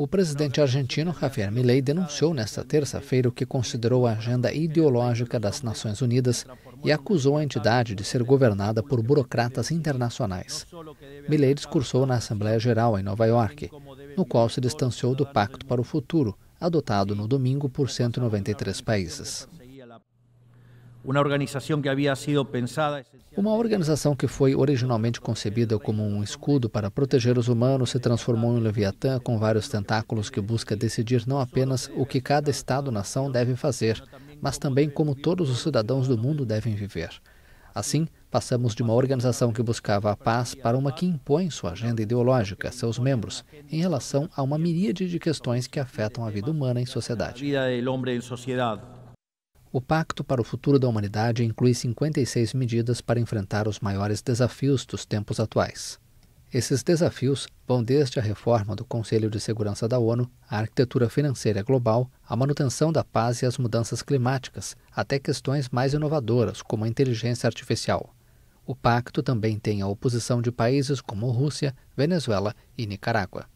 O presidente argentino Javier Milei denunciou nesta terça-feira o que considerou a agenda ideológica das Nações Unidas e acusou a entidade de ser governada por burocratas internacionais. Milei discursou na Assembleia Geral em Nova York, no qual se distanciou do Pacto para o Futuro, adotado no domingo por 193 países uma organização que havia sido pensada. Uma organização que foi originalmente concebida como um escudo para proteger os humanos se transformou em um Leviatã com vários tentáculos que busca decidir não apenas o que cada Estado-nação deve fazer, mas também como todos os cidadãos do mundo devem viver. Assim, passamos de uma organização que buscava a paz para uma que impõe sua agenda ideológica a seus membros em relação a uma miríade de questões que afetam a vida humana em sociedade. O Pacto para o Futuro da Humanidade inclui 56 medidas para enfrentar os maiores desafios dos tempos atuais. Esses desafios vão desde a reforma do Conselho de Segurança da ONU, a arquitetura financeira global, a manutenção da paz e as mudanças climáticas, até questões mais inovadoras, como a inteligência artificial. O pacto também tem a oposição de países como Rússia, Venezuela e Nicarágua.